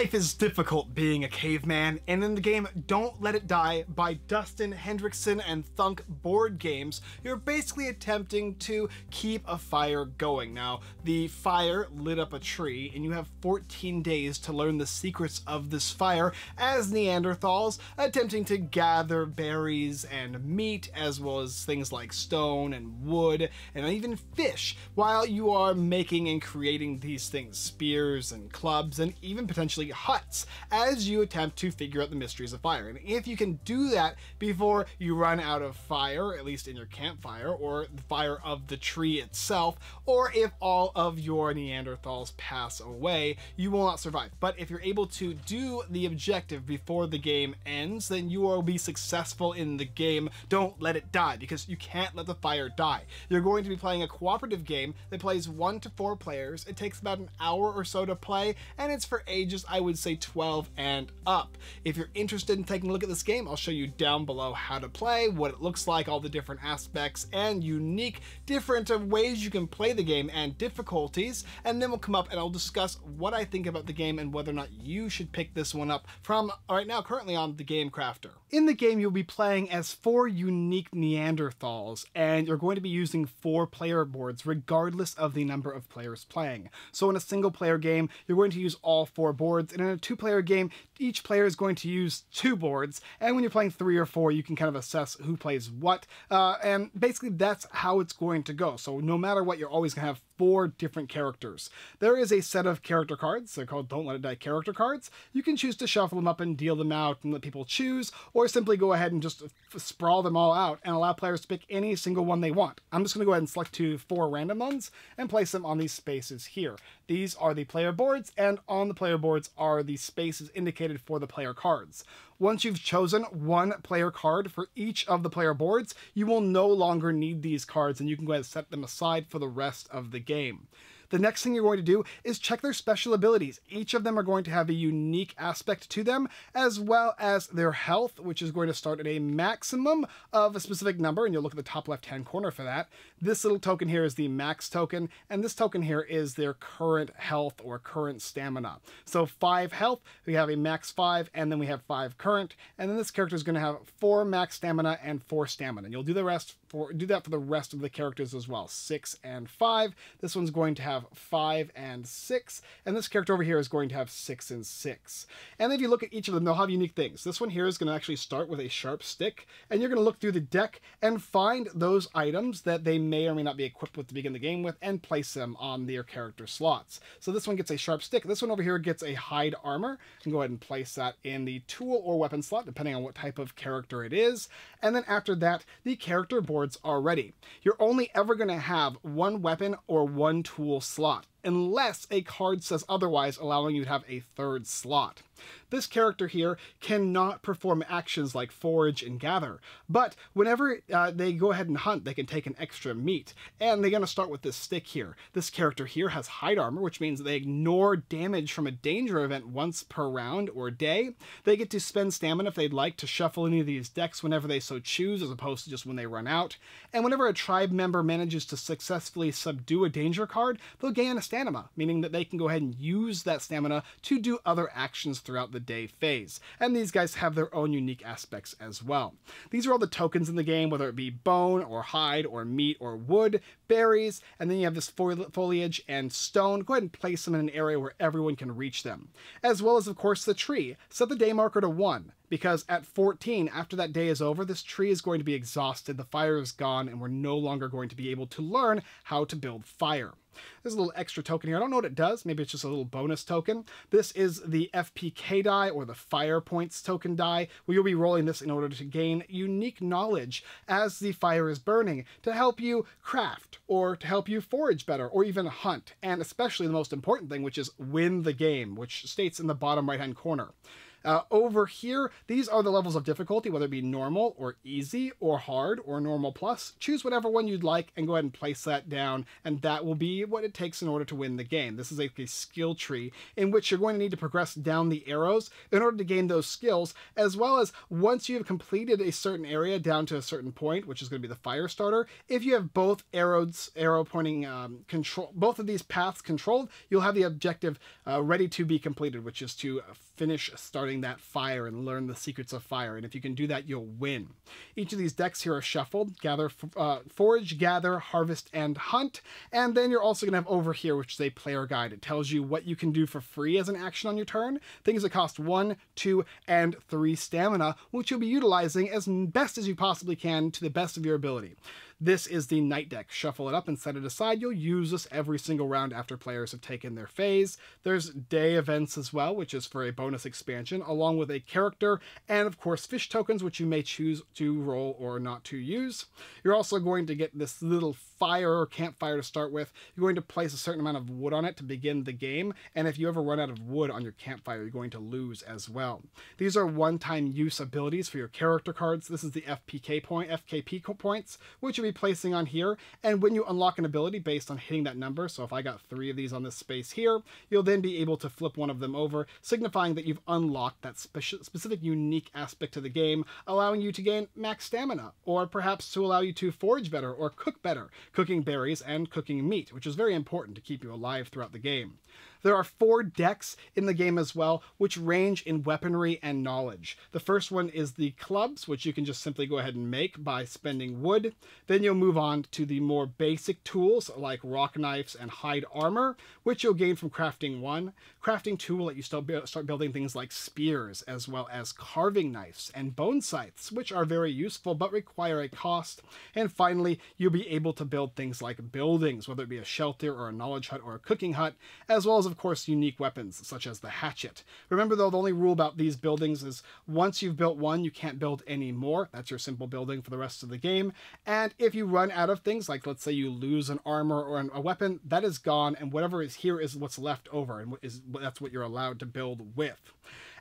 Life is difficult being a caveman, and in the game Don't Let It Die by Dustin Hendrickson and Thunk Board Games, you're basically attempting to keep a fire going. Now, the fire lit up a tree, and you have 14 days to learn the secrets of this fire as Neanderthals, attempting to gather berries and meat, as well as things like stone and wood, and even fish, while you are making and creating these things, spears and clubs, and even potentially huts as you attempt to figure out the mysteries of fire. And if you can do that before you run out of fire, at least in your campfire, or the fire of the tree itself, or if all of your Neanderthals pass away, you will not survive. But if you're able to do the objective before the game ends, then you will be successful in the game. Don't let it die because you can't let the fire die. You're going to be playing a cooperative game that plays one to four players. It takes about an hour or so to play and it's for ages. I I would say 12 and up. If you're interested in taking a look at this game, I'll show you down below how to play, what it looks like, all the different aspects and unique different ways you can play the game and difficulties, and then we'll come up and I'll discuss what I think about the game and whether or not you should pick this one up from right now currently on the Game Crafter. In the game, you'll be playing as four unique Neanderthals, and you're going to be using four player boards regardless of the number of players playing. So in a single player game, you're going to use all four boards, and in a two player game, each player is going to use two boards, and when you're playing three or four, you can kind of assess who plays what. Uh, and basically, that's how it's going to go. So, no matter what, you're always going to have four different characters. There is a set of character cards, they're called Don't Let It Die character cards. You can choose to shuffle them up and deal them out and let people choose, or simply go ahead and just sprawl them all out and allow players to pick any single one they want. I'm just going to go ahead and select two, four random ones and place them on these spaces here. These are the player boards, and on the player boards are the spaces indicated for the player cards. Once you've chosen one player card for each of the player boards, you will no longer need these cards and you can go ahead and set them aside for the rest of the game. The next thing you're going to do is check their special abilities. Each of them are going to have a unique aspect to them, as well as their health, which is going to start at a maximum of a specific number, and you'll look at the top left-hand corner for that. This little token here is the max token, and this token here is their current health or current stamina. So five health, we have a max five, and then we have five current, and then this character is going to have four max stamina and four stamina, and you'll do the rest for do that for the rest of the characters as well. Six and five. This one's going to have five and six, and this character over here is going to have six and six. And if you look at each of them, they'll have unique things. This one here is going to actually start with a sharp stick, and you're going to look through the deck and find those items that they may or may not be equipped with to begin the game with, and place them on their character slots. So this one gets a sharp stick. This one over here gets a hide armor. You can go ahead and place that in the tool or weapon slot, depending on what type of character it is. And then after that, the character board already. You're only ever going to have one weapon or one tool slot, unless a card says otherwise, allowing you to have a third slot. This character here cannot perform actions like forage and gather, but whenever uh, they go ahead and hunt, they can take an extra meat. And they're going to start with this stick here. This character here has hide armor, which means they ignore damage from a danger event once per round or day. They get to spend stamina if they'd like to shuffle any of these decks whenever they so choose, as opposed to just when they run out. And whenever a tribe member manages to successfully subdue a danger card, they'll gain a stamina, meaning that they can go ahead and use that stamina to do other actions throughout the day phase. And these guys have their own unique aspects as well. These are all the tokens in the game, whether it be bone or hide or meat or wood, berries, and then you have this foliage and stone. Go ahead and place them in an area where everyone can reach them. As well as, of course, the tree. Set the day marker to 1 because at 14, after that day is over, this tree is going to be exhausted, the fire is gone, and we're no longer going to be able to learn how to build fire. There's a little extra token here. I don't know what it does. Maybe it's just a little bonus token. This is the FPK die or the Fire Points token die, We will be rolling this in order to gain unique knowledge as the fire is burning to help you craft or to help you forage better or even hunt. And especially the most important thing, which is win the game, which states in the bottom right hand corner. Uh, over here, these are the levels of difficulty, whether it be normal or easy or hard or normal plus. Choose whatever one you'd like and go ahead and place that down. And that will be what it takes in order to win the game. This is a, a skill tree in which you're going to need to progress down the arrows in order to gain those skills, as well as once you've completed a certain area down to a certain point, which is going to be the fire starter, if you have both arrows, arrow pointing um, control, both of these paths controlled, you'll have the objective uh, ready to be completed, which is to finish starting that fire and learn the secrets of fire. And if you can do that, you'll win. Each of these decks here are shuffled, gather, uh, forage, gather, harvest, and hunt. And then you're also gonna have over here, which is a player guide. It tells you what you can do for free as an action on your turn, things that cost one, two, and three stamina, which you'll be utilizing as best as you possibly can to the best of your ability. This is the Knight deck. Shuffle it up and set it aside. You'll use this every single round after players have taken their phase. There's day events as well, which is for a bonus expansion, along with a character, and of course fish tokens, which you may choose to roll or not to use. You're also going to get this little fire or campfire to start with. You're going to place a certain amount of wood on it to begin the game, and if you ever run out of wood on your campfire, you're going to lose as well. These are one-time use abilities for your character cards. This is the FPK point, FKP points, which you'll be placing on here, and when you unlock an ability based on hitting that number, so if I got three of these on this space here, you'll then be able to flip one of them over, signifying that you've unlocked that spe specific unique aspect to the game, allowing you to gain max stamina, or perhaps to allow you to forage better or cook better, cooking berries, and cooking meat, which is very important to keep you alive throughout the game. There are four decks in the game as well, which range in weaponry and knowledge. The first one is the clubs, which you can just simply go ahead and make by spending wood. Then you'll move on to the more basic tools like rock knives and hide armor, which you'll gain from crafting one. Crafting two will let you start building things like spears as well as carving knives and bone scythes, which are very useful but require a cost. And finally, you'll be able to build things like buildings, whether it be a shelter or a knowledge hut or a cooking hut, as well as of course, unique weapons, such as the hatchet. Remember, though, the only rule about these buildings is once you've built one, you can't build any more. That's your simple building for the rest of the game. And if you run out of things, like let's say you lose an armor or an, a weapon, that is gone, and whatever is here is what's left over, and is that's what you're allowed to build with.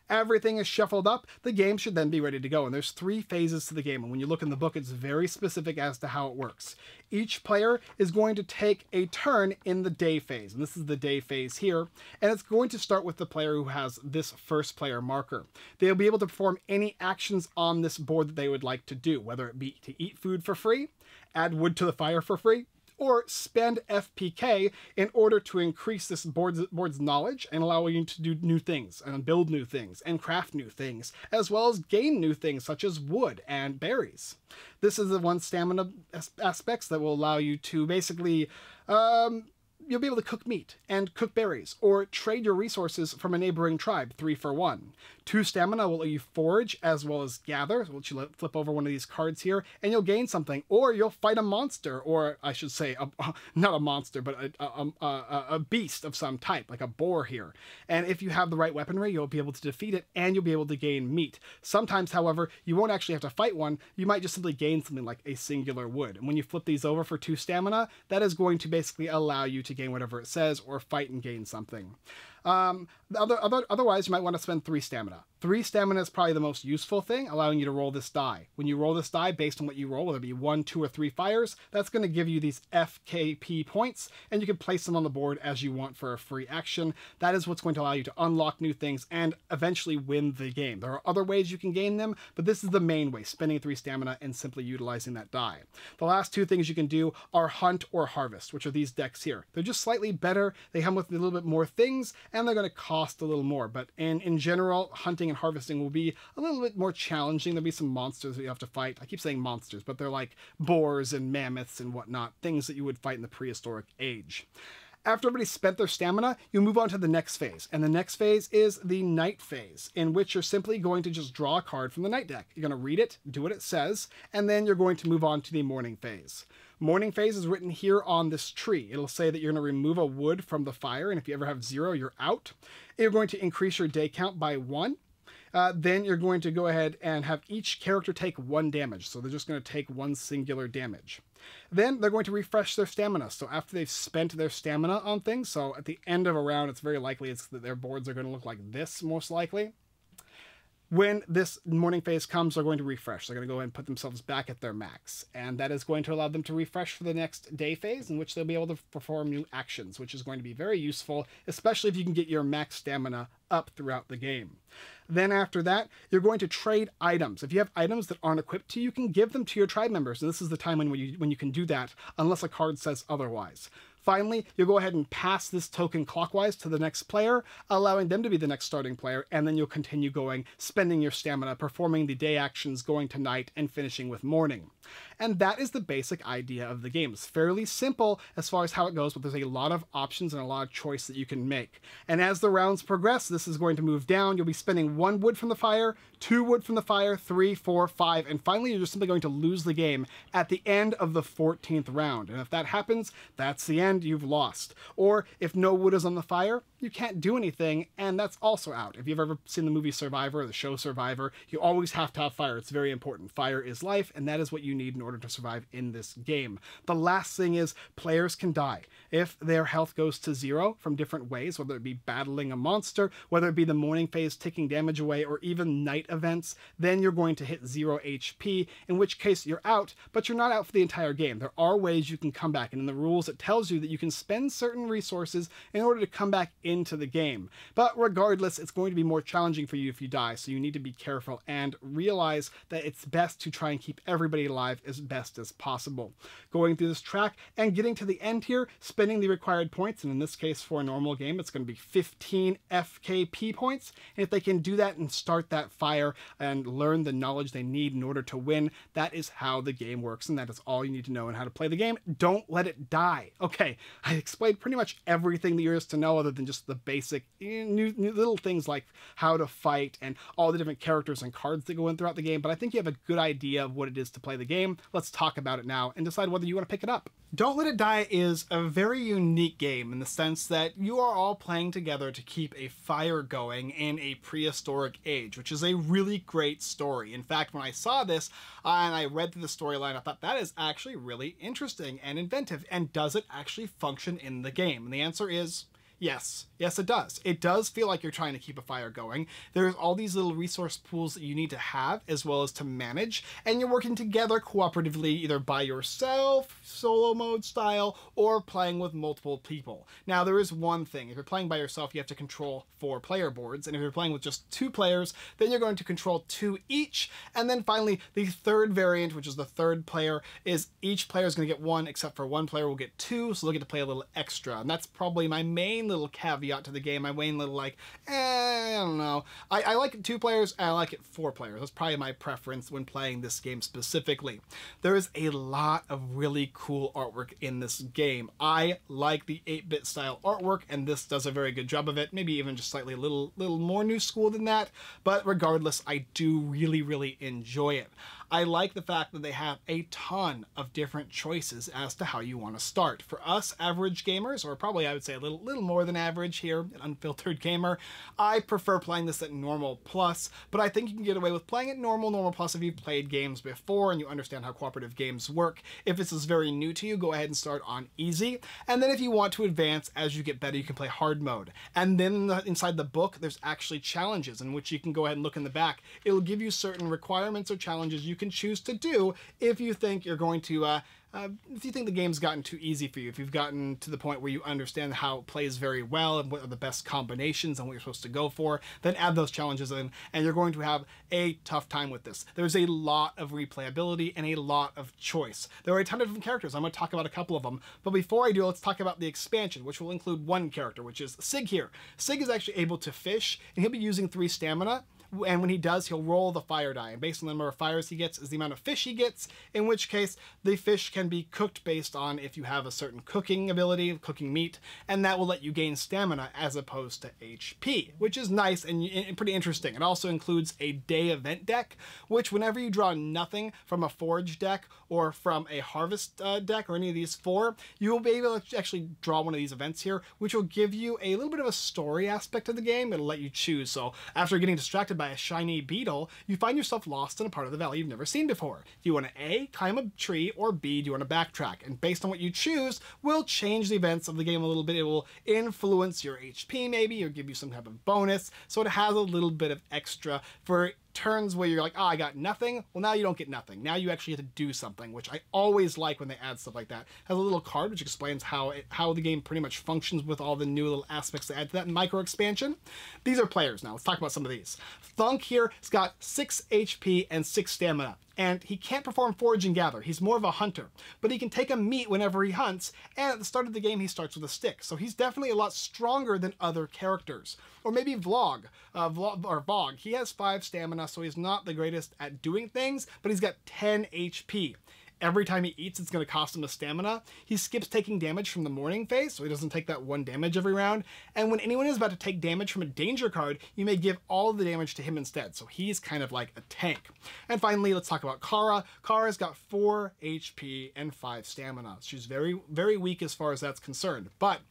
Everything is shuffled up. The game should then be ready to go. And there's three phases to the game. And when you look in the book, it's very specific as to how it works. Each player is going to take a turn in the day phase. And this is the day phase here. And it's going to start with the player who has this first player marker. They'll be able to perform any actions on this board that they would like to do, whether it be to eat food for free, add wood to the fire for free, or spend FPK in order to increase this board's, board's knowledge and allow you to do new things and build new things and craft new things, as well as gain new things such as wood and berries. This is the one stamina aspects that will allow you to basically um, you'll be able to cook meat and cook berries, or trade your resources from a neighboring tribe, three for one. Two stamina will let you forage as well as gather, so let you flip over one of these cards here, and you'll gain something. Or you'll fight a monster, or I should say, a, not a monster, but a, a, a beast of some type, like a boar here. And if you have the right weaponry, you'll be able to defeat it, and you'll be able to gain meat. Sometimes, however, you won't actually have to fight one, you might just simply gain something like a singular wood. And when you flip these over for two stamina, that is going to basically allow you to gain whatever it says, or fight and gain something. Um, other, other, otherwise, you might want to spend three stamina. Three stamina is probably the most useful thing, allowing you to roll this die. When you roll this die, based on what you roll, whether it be one, two, or three fires, that's going to give you these FKP points, and you can place them on the board as you want for a free action. That is what's going to allow you to unlock new things and eventually win the game. There are other ways you can gain them, but this is the main way, spending three stamina and simply utilizing that die. The last two things you can do are hunt or harvest, which are these decks here. They're just slightly better, they come with a little bit more things, and they're going to cost a little more, but in, in general, hunting and harvesting will be a little bit more challenging. There'll be some monsters that you have to fight. I keep saying monsters, but they're like boars and mammoths and whatnot, things that you would fight in the prehistoric age. After everybody's spent their stamina, you move on to the next phase. And the next phase is the night phase, in which you're simply going to just draw a card from the night deck. You're going to read it, do what it says, and then you're going to move on to the morning phase. Morning phase is written here on this tree. It'll say that you're going to remove a wood from the fire, and if you ever have zero, you're out. You're going to increase your day count by one uh, then you're going to go ahead and have each character take one damage. So they're just going to take one singular damage. Then they're going to refresh their stamina. So after they've spent their stamina on things, so at the end of a round, it's very likely it's that their boards are going to look like this, most likely. When this morning phase comes, they're going to refresh. They're going to go ahead and put themselves back at their max. And that is going to allow them to refresh for the next day phase, in which they'll be able to perform new actions, which is going to be very useful, especially if you can get your max stamina up throughout the game. Then after that, you're going to trade items. If you have items that aren't equipped to you, you can give them to your tribe members. And this is the time when you, when you can do that, unless a card says otherwise. Finally, you'll go ahead and pass this token clockwise to the next player, allowing them to be the next starting player, and then you'll continue going, spending your stamina, performing the day actions, going to night, and finishing with morning. And that is the basic idea of the game. It's fairly simple as far as how it goes, but there's a lot of options and a lot of choice that you can make. And as the rounds progress, this is going to move down. You'll be spending one wood from the fire two wood from the fire, three, four, five, and finally you're just simply going to lose the game at the end of the 14th round. And if that happens, that's the end, you've lost. Or if no wood is on the fire, you can't do anything, and that's also out. If you've ever seen the movie Survivor the show Survivor, you always have to have fire. It's very important. Fire is life, and that is what you need in order to survive in this game. The last thing is players can die. If their health goes to zero from different ways, whether it be battling a monster, whether it be the morning phase taking damage away, or even night events, then you're going to hit zero HP, in which case you're out, but you're not out for the entire game. There are ways you can come back, and in the rules it tells you that you can spend certain resources in order to come back into the game. But regardless, it's going to be more challenging for you if you die, so you need to be careful and realize that it's best to try and keep everybody alive as best as possible. Going through this track and getting to the end here, spending the required points, and in this case for a normal game, it's going to be 15 FKP points, and if they can do that and start that fire and learn the knowledge they need in order to win, that is how the game works, and that is all you need to know and how to play the game. Don't let it die. Okay, I explained pretty much everything that there is to know other than just just the basic eh, new, new little things like how to fight and all the different characters and cards that go in throughout the game. But I think you have a good idea of what it is to play the game. Let's talk about it now and decide whether you want to pick it up. Don't Let It Die is a very unique game in the sense that you are all playing together to keep a fire going in a prehistoric age, which is a really great story. In fact, when I saw this uh, and I read through the storyline, I thought that is actually really interesting and inventive, and does it actually function in the game? And the answer is Yes Yes, it does. It does feel like you're trying to keep a fire going. There's all these little resource pools that you need to have as well as to manage, and you're working together cooperatively either by yourself, solo mode style, or playing with multiple people. Now, there is one thing. If you're playing by yourself, you have to control four player boards, and if you're playing with just two players, then you're going to control two each, and then finally, the third variant, which is the third player, is each player is going to get one, except for one player will get two, so they'll get to play a little extra, and that's probably my main little caveat caveat to the game. I weigh a little like, eh, I don't know. I, I like it two players, I like it four players. That's probably my preference when playing this game specifically. There is a lot of really cool artwork in this game. I like the 8-bit style artwork, and this does a very good job of it. Maybe even just slightly a little, little more new school than that, but regardless, I do really, really enjoy it. I like the fact that they have a ton of different choices as to how you want to start. For us average gamers, or probably I would say a little, little more than average here, an unfiltered gamer, I prefer playing this at normal plus, but I think you can get away with playing it normal, normal plus if you've played games before and you understand how cooperative games work. If this is very new to you, go ahead and start on easy. And then if you want to advance as you get better, you can play hard mode. And then inside the book, there's actually challenges in which you can go ahead and look in the back. It'll give you certain requirements or challenges you can choose to do if you think you're going to uh, uh, if you think the game's gotten too easy for you, if you've gotten to the point where you understand how it plays very well and what are the best combinations and what you're supposed to go for, then add those challenges in, and you're going to have a tough time with this. There's a lot of replayability and a lot of choice. There are a ton of different characters. I'm going to talk about a couple of them, but before I do, let's talk about the expansion, which will include one character, which is Sig here. Sig is actually able to fish, and he'll be using three stamina and when he does, he'll roll the fire die. And based on the number of fires he gets is the amount of fish he gets, in which case the fish can be cooked based on if you have a certain cooking ability, cooking meat, and that will let you gain stamina as opposed to HP, which is nice and, and pretty interesting. It also includes a day event deck, which whenever you draw nothing from a forge deck or from a harvest uh, deck or any of these four, you will be able to actually draw one of these events here, which will give you a little bit of a story aspect of the game. It'll let you choose. So after getting distracted distracted by a shiny beetle, you find yourself lost in a part of the valley you've never seen before. Do you want to A, climb a tree, or B, do you want to backtrack? And based on what you choose, will change the events of the game a little bit. It will influence your HP maybe, or give you some type of bonus. So it has a little bit of extra for turns where you're like, ah, oh, I got nothing. Well, now you don't get nothing. Now you actually have to do something, which I always like when they add stuff like that. It has a little card which explains how it, how the game pretty much functions with all the new little aspects they add to that micro expansion. These are players now. Let's talk about some of these. Thunk here has got 6 HP and 6 stamina and he can't perform forage and gather. He's more of a hunter, but he can take a meat whenever he hunts, and at the start of the game he starts with a stick, so he's definitely a lot stronger than other characters. Or maybe Vlog, uh, Vlog or Vog. He has 5 stamina, so he's not the greatest at doing things, but he's got 10 HP every time he eats, it's going to cost him a stamina. He skips taking damage from the morning phase, so he doesn't take that one damage every round. And when anyone is about to take damage from a danger card, you may give all the damage to him instead, so he's kind of like a tank. And finally, let's talk about Kara. Kara's got 4 HP and 5 stamina. She's very, very weak as far as that's concerned, but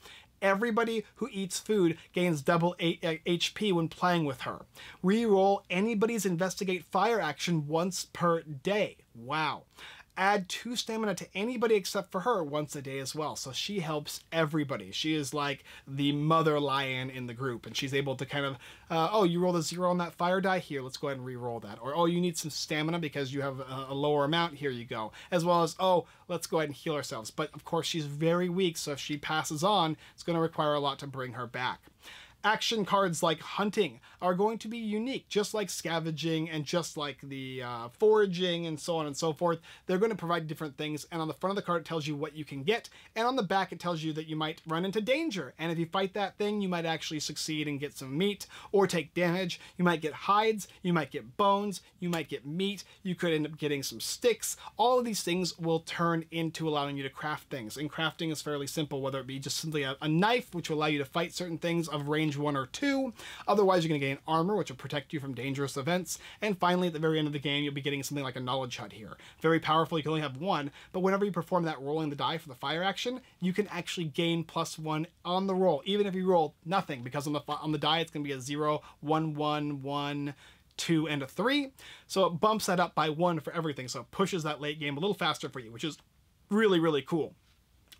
Everybody who eats food gains double a a uh, HP when playing with her. Reroll anybody's Investigate Fire action once per day. Wow add two stamina to anybody except for her once a day as well. So she helps everybody. She is like the mother lion in the group, and she's able to kind of, uh, oh, you rolled a zero on that fire die here. Let's go ahead and re-roll that. Or oh, you need some stamina because you have a, a lower amount. Here you go. As well as oh, let's go ahead and heal ourselves. But of course, she's very weak, so if she passes on, it's going to require a lot to bring her back action cards like hunting are going to be unique, just like scavenging and just like the uh, foraging and so on and so forth. They're going to provide different things. And on the front of the card, it tells you what you can get. And on the back, it tells you that you might run into danger. And if you fight that thing, you might actually succeed and get some meat or take damage. You might get hides. You might get bones. You might get meat. You could end up getting some sticks. All of these things will turn into allowing you to craft things. And crafting is fairly simple, whether it be just simply a, a knife, which will allow you to fight certain things of range range 1 or 2. Otherwise, you're going to gain armor, which will protect you from dangerous events. And finally, at the very end of the game, you'll be getting something like a knowledge hut here. Very powerful, you can only have one, but whenever you perform that rolling the die for the fire action, you can actually gain plus 1 on the roll, even if you roll nothing, because on the, on the die, it's going to be a 0, 1, 1, 1, two, and a three. So it bumps that up by one for everything. So it pushes that late game a little faster for you, which is really, really cool.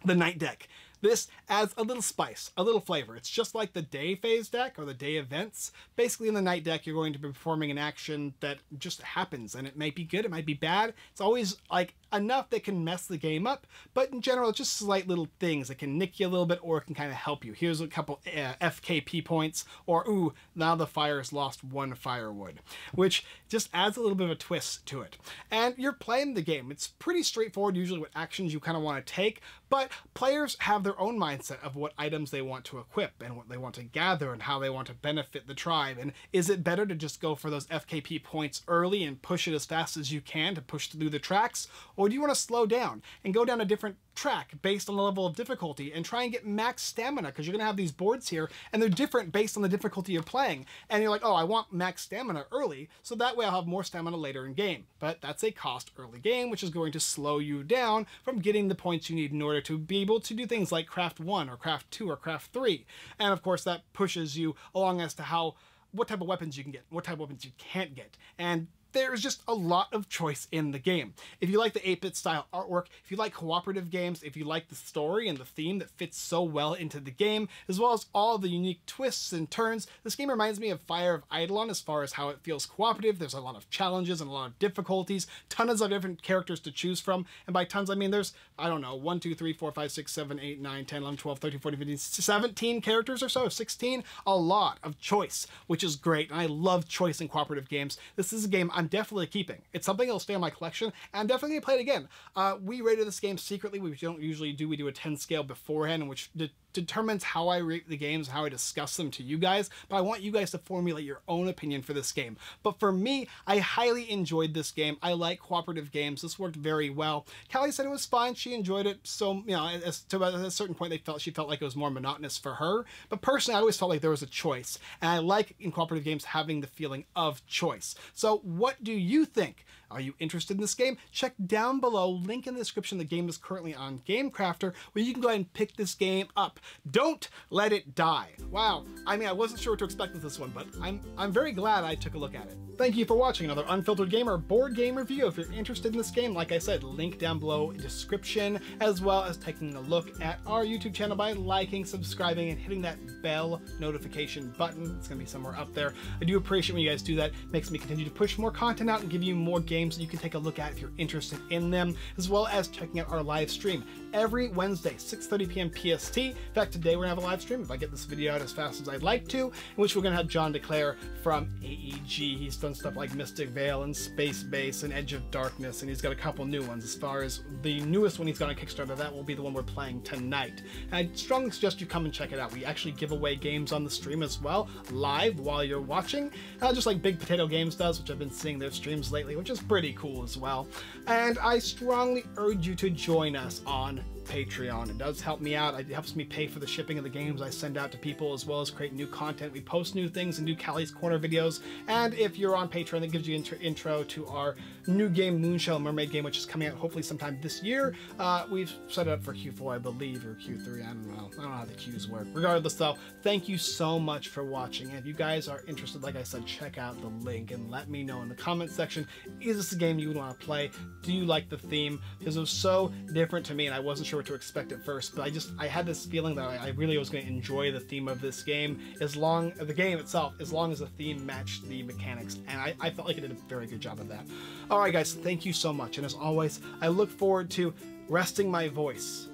The Night Deck. This adds a little spice, a little flavor. It's just like the day phase deck or the day events. Basically in the night deck, you're going to be performing an action that just happens and it might be good, it might be bad. It's always like enough that can mess the game up, but in general, just slight little things that can nick you a little bit or can kind of help you. Here's a couple uh, eh, FKP points, or ooh, now the fire has lost one firewood, which just adds a little bit of a twist to it. And you're playing the game. It's pretty straightforward, usually what actions you kind of want to take, but players have their own mindset of what items they want to equip and what they want to gather and how they want to benefit the tribe. And is it better to just go for those FKP points early and push it as fast as you can to push through the tracks, or or do you want to slow down and go down a different track based on the level of difficulty and try and get max stamina because you're going to have these boards here and they're different based on the difficulty you're playing. And you're like, oh, I want max stamina early, so that way I'll have more stamina later in game. But that's a cost early game, which is going to slow you down from getting the points you need in order to be able to do things like craft 1 or craft 2 or craft 3. And of course, that pushes you along as to how what type of weapons you can get, what type of weapons you can't get. And there's just a lot of choice in the game. If you like the 8-bit style artwork, if you like cooperative games, if you like the story and the theme that fits so well into the game, as well as all the unique twists and turns, this game reminds me of Fire of Eidolon as far as how it feels cooperative. There's a lot of challenges and a lot of difficulties, tons of different characters to choose from, and by tons I mean there's, I don't know, 1, 2, 3, 4, 5, 6, 7, 8, 9, 10, 11, 12, 13, 14, 15, 17 characters or so, 16, a lot of choice, which is great, and I love choice in cooperative games. This is a game I'm I'm definitely keeping. It's something that'll stay in my collection, and I'm definitely gonna play it again. Uh, we rated this game secretly, which we don't usually do. We do a 10 scale beforehand, in which determines how I rate the games, how I discuss them to you guys, but I want you guys to formulate your own opinion for this game. But for me, I highly enjoyed this game. I like cooperative games. This worked very well. Callie said it was fine. She enjoyed it. So, you know, as, to a certain point, they felt she felt like it was more monotonous for her. But personally, I always felt like there was a choice. And I like in cooperative games having the feeling of choice. So what do you think? Are you interested in this game? Check down below, link in the description, the game is currently on GameCrafter, where you can go ahead and pick this game up. Don't let it die. Wow, I mean, I wasn't sure what to expect with this one, but I'm, I'm very glad I took a look at it. Thank you for watching another Unfiltered Gamer board game review. If you're interested in this game, like I said, link down below in description, as well as taking a look at our YouTube channel by liking, subscribing, and hitting that bell notification button. It's gonna be somewhere up there. I do appreciate when you guys do that. It makes me continue to push more content out and give you more games games that you can take a look at if you're interested in them, as well as checking out our live stream every Wednesday, 6.30 p.m. PST. In fact, today we're gonna have a live stream if I get this video out as fast as I'd like to, in which we're gonna have John DeClaire from AEG. He's done stuff like Mystic Veil and Space Base and Edge of Darkness, and he's got a couple new ones. As far as the newest one he's got on Kickstarter, that will be the one we're playing tonight. And I strongly suggest you come and check it out. We actually give away games on the stream as well, live while you're watching, uh, just like Big Potato Games does, which I've been seeing their streams lately, which is pretty cool as well. And I strongly urge you to join us on Patreon. It does help me out. It helps me pay for the shipping of the games I send out to people as well as create new content. We post new things and do Callie's Corner videos. And if you're on Patreon, that gives you intro to our new game, Moonshell Mermaid game, which is coming out hopefully sometime this year. Uh, we've set it up for Q4, I believe, or Q3. I don't know. I don't know how the Qs work. Regardless, though, thank you so much for watching. If you guys are interested, like I said, check out the link and let me know in the comment section. Is this a game you would want to play? Do you like the theme? Because it was so different to me, and I wasn't sure what to expect at first. But I just I had this feeling that I, I really was going to enjoy the theme of this game as long the game itself, as long as the theme matched the mechanics, and I, I felt like it did a very good job of that. All Alright guys, thank you so much, and as always, I look forward to resting my voice.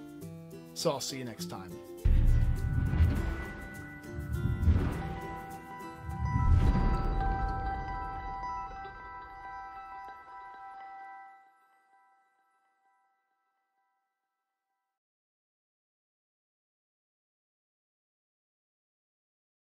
So I'll see you next time.